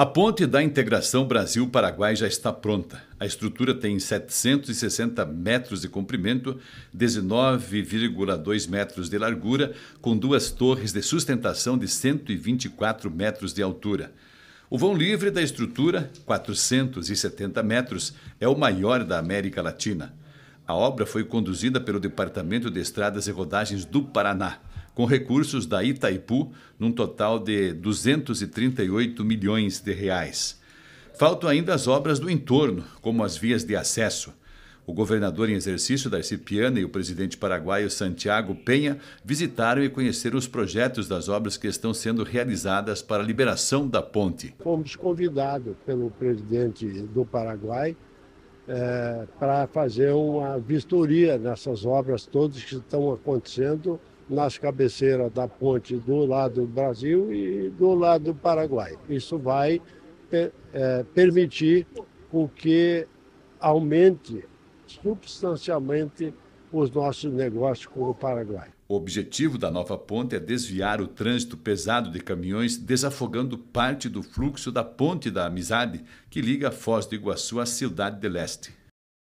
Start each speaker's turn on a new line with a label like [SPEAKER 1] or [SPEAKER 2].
[SPEAKER 1] A ponte da integração Brasil-Paraguai já está pronta. A estrutura tem 760 metros de comprimento, 19,2 metros de largura, com duas torres de sustentação de 124 metros de altura. O vão livre da estrutura, 470 metros, é o maior da América Latina. A obra foi conduzida pelo Departamento de Estradas e Rodagens do Paraná com recursos da Itaipu, num total de 238 milhões de reais. Faltam ainda as obras do entorno, como as vias de acesso. O governador em exercício Darcy Piana e o presidente paraguaio Santiago Penha visitaram e conheceram os projetos das obras que estão sendo realizadas para a liberação da ponte.
[SPEAKER 2] Fomos convidados pelo presidente do Paraguai é, para fazer uma vistoria nessas obras todas que estão acontecendo nas cabeceiras da ponte do lado do Brasil e do lado do Paraguai. Isso vai é, permitir o que aumente substancialmente os nossos negócios com o Paraguai.
[SPEAKER 1] O objetivo da nova ponte é desviar o trânsito pesado de caminhões, desafogando parte do fluxo da Ponte da Amizade, que liga a Foz do Iguaçu à Cidade de Leste.